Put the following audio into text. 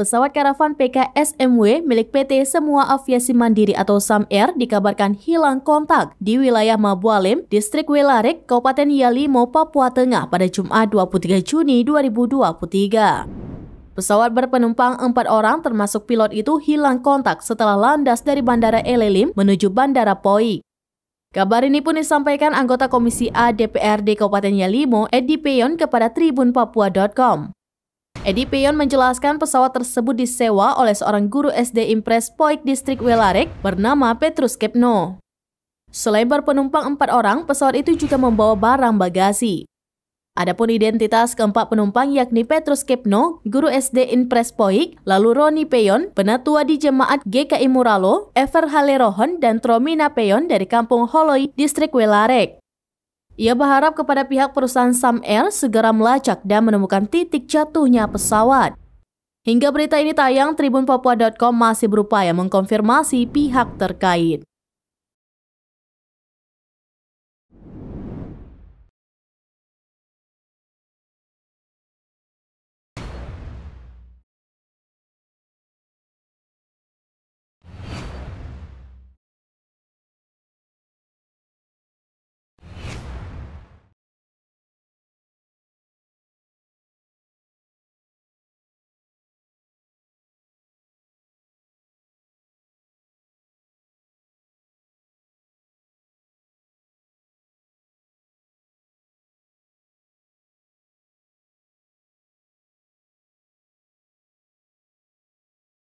Pesawat karavan PKSMW milik PT Semua Aviasi Mandiri atau SAM Air dikabarkan hilang kontak di wilayah Mabualim, Distrik Wilarik, Kabupaten Yalimo, Papua Tengah pada Jumat 23 Juni 2023. Pesawat berpenumpang empat orang termasuk pilot itu hilang kontak setelah landas dari Bandara Elelim menuju Bandara Poi. Kabar ini pun disampaikan anggota Komisi A DPRD Kabupaten Yalimo, Edi Peyon kepada Tribun Papua.com. Edi Peon menjelaskan pesawat tersebut disewa oleh seorang guru SD Impres Poik Distrik Welarek bernama Petrus Kepno. Selebar penumpang empat orang, pesawat itu juga membawa barang bagasi. Adapun identitas keempat penumpang yakni Petrus Kepno, guru SD Impres Poik, lalu Roni Peyon, penatua di jemaat GKI Muralo, Ever Halerohon, dan Tromina Peyon dari kampung Holoi, distrik Welarek. Ia berharap kepada pihak perusahaan Sam Air segera melacak dan menemukan titik jatuhnya pesawat. Hingga berita ini tayang, Tribun Papua.com masih berupaya mengkonfirmasi pihak terkait.